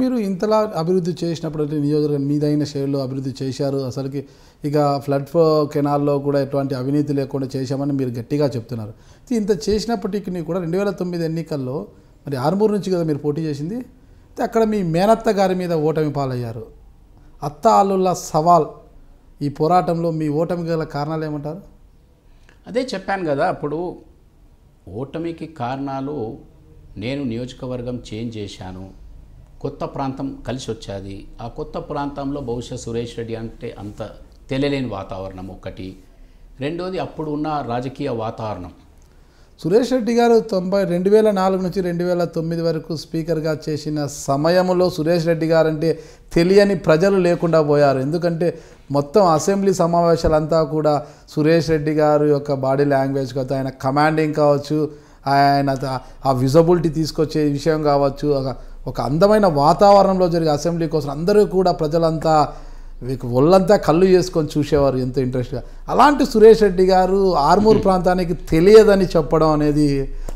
మీరు ఇంతలా అభివృద్ధి చేసినప్పుడు అంటే నియోజకవర్గం మీదైన శైలిలో అభివృద్ధి చేశారు అసలుకి ఇక ఫ్లడ్ కెనాల్లో కూడా ఎటువంటి అవినీతి లేకుండా చేశామని మీరు గట్టిగా చెప్తున్నారు ఇంత చేసినప్పటికీ కూడా రెండు వేల తొమ్మిది ఎన్నికల్లో మరి ఆరుమూరు నుంచి కదా మీరు పోటీ చేసింది అక్కడ మీ మేనత్త గారి మీద ఓటమి పాలయ్యారు అత్త అల్లుల్లా సవాల్ ఈ పోరాటంలో మీ ఓటమి గల కారణాలు ఏమంటారు అదే చెప్పాను కదా అప్పుడు ఓటమికి కారణాలు నేను నియోజకవర్గం చేంజ్ చేశాను కొత్త ప్రాంతం కలిసి వచ్చేది ఆ కొత్త ప్రాంతంలో బహుశా సురేష్ రెడ్డి అంటే అంత తెలియలేని వాతావరణం ఒకటి రెండోది అప్పుడు ఉన్న రాజకీయ వాతావరణం సురేష్ రెడ్డి గారు తొంభై రెండు వేల నాలుగు నుంచి రెండు వేల తొమ్మిది వరకు స్పీకర్గా చేసిన సమయంలో సురేష్ రెడ్డి గారు అంటే తెలియని ప్రజలు లేకుండా పోయారు ఎందుకంటే మొత్తం అసెంబ్లీ సమావేశాలంతా కూడా సురేష్ రెడ్డి గారు యొక్క బాడీ లాంగ్వేజ్ కావచ్చు ఆయన కమాండింగ్ కావచ్చు ఆయన ఆ విజబులిటీ తీసుకొచ్చే విషయం కావచ్చు ఒక అందమైన వాతావరణంలో జరిగే అసెంబ్లీ కోసం అందరూ కూడా ప్రజలంతా ఒళ్ళంతా కళ్ళు చేసుకొని చూసేవారు ఎంతో ఇంట్రెస్ట్గా అలాంటి సురేష్ రెడ్డి గారు ఆర్మూర్ ప్రాంతానికి తెలియదని చెప్పడం అనేది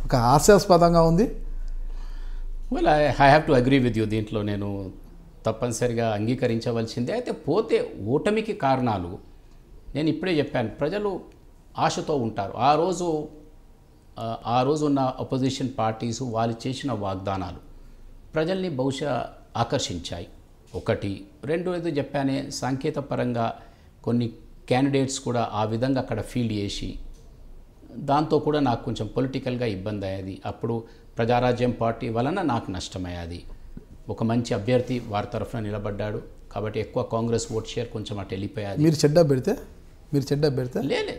ఒక హాస్యాస్పదంగా ఉంది well I have to agree with you దీంట్లో నేను తప్పనిసరిగా అంగీకరించవలసిందే అయితే పోతే ఓటమికి కారణాలు నేను ఇప్పుడే చెప్పాను ప్రజలు ఆశతో ఉంటారు ఆ రోజు ఆ రోజు ఉన్న అపోజిషన్ పార్టీస్ వాళ్ళు చేసిన వాగ్దానాలు ప్రజల్ని బహుశా ఆకర్షించాయి ఒకటి ఏదో చెప్పానే సాంకేతపరంగా కొన్ని క్యాండిడేట్స్ కూడా ఆ విధంగా అక్కడ ఫీల్డ్ చేసి దాంతో కూడా నాకు కొంచెం పొలిటికల్గా ఇబ్బంది అయ్యేది అప్పుడు ప్రజారాజ్యం పార్టీ వలన నాకు నష్టమయ్యేది ఒక మంచి అభ్యర్థి వారి తరఫున నిలబడ్డాడు కాబట్టి ఎక్కువ కాంగ్రెస్ ఓట్ షేర్ కొంచెం అటు వెళ్ళిపోయాది మీరు చెడ్డ పెడితే మీరు చెడ్డ పెడితే లేదు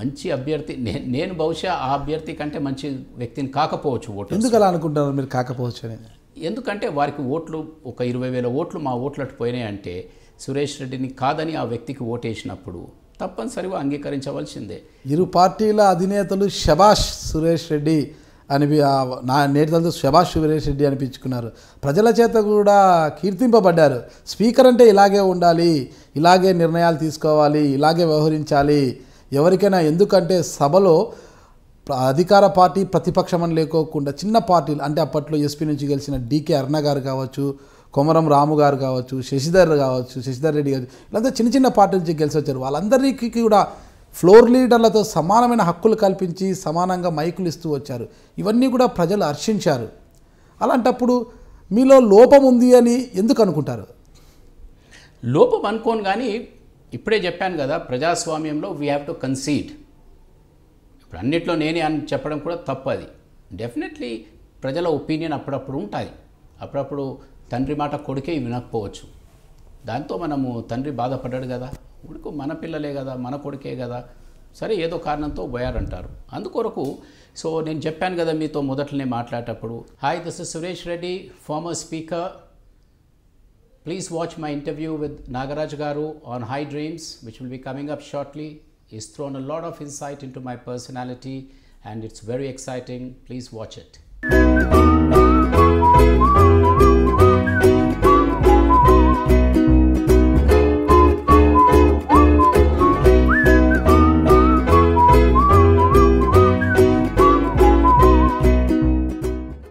మంచి అభ్యర్థి నేను బహుశా ఆ అభ్యర్థి కంటే మంచి వ్యక్తిని కాకపోవచ్చు ఓటు ఎందుకు అలా అనుకుంటారు మీరు కాకపోవచ్చు అనేది ఎందుకంటే వారికి ఓట్లు ఒక ఇరవై వేల ఓట్లు మా అటు పోయినాయి అంటే సురేష్ రెడ్డిని కాదని ఆ వ్యక్తికి ఓటేసినప్పుడు తప్పనిసరిగా అంగీకరించవలసిందే ఇరు పార్టీల అధినేతలు శభాష్ సురేష్ రెడ్డి అని నా నేతలతో శభాష్ సురేష్ రెడ్డి అనిపించుకున్నారు ప్రజల చేత కూడా కీర్తింపబడ్డారు స్పీకర్ అంటే ఇలాగే ఉండాలి ఇలాగే నిర్ణయాలు తీసుకోవాలి ఇలాగే వ్యవహరించాలి ఎవరికైనా ఎందుకంటే సభలో అధికార పార్టీ ప్రతిపక్షం అని లేకోకుండా చిన్న పార్టీలు అంటే అప్పట్లో ఎస్పీ నుంచి గెలిచిన డీకే అర్ణ గారు కావచ్చు కొమరం రాము గారు కావచ్చు శశిధర్ కావచ్చు శశిధర్ రెడ్డి కావచ్చు వీళ్ళంతా చిన్న చిన్న పార్టీల నుంచి గెలిచి వచ్చారు వాళ్ళందరికీ కూడా ఫ్లోర్ లీడర్లతో సమానమైన హక్కులు కల్పించి సమానంగా మైకులు ఇస్తూ వచ్చారు ఇవన్నీ కూడా ప్రజలు హర్షించారు అలాంటప్పుడు మీలో లోపం ఉంది అని ఎందుకు అనుకుంటారు లోపం అనుకోను కానీ ఇప్పుడే చెప్పాను కదా ప్రజాస్వామ్యంలో వీ హ్యావ్ టు కన్సీడ్ ఇప్పుడు అన్నిట్లో నేనే అని చెప్పడం కూడా తప్పు అది డెఫినెట్లీ ప్రజల ఒపీనియన్ అప్పుడప్పుడు ఉంటుంది అప్పుడప్పుడు తండ్రి మాట కొడుకే వినకపోవచ్చు దాంతో మనము తండ్రి బాధపడ్డాడు కదా ఉడుకు మన పిల్లలే కదా మన కొడుకే కదా సరే ఏదో కారణంతో పోయారంటారు అందుకొరకు సో నేను చెప్పాను కదా మీతో మొదట్లోనే మాట్లాడేటప్పుడు hi this is Suresh Reddy former speaker please watch my interview with Nagaraj గారు on high dreams which will be coming up shortly Is thrown a lot of insight into my personality and it's very exciting. Please watch it.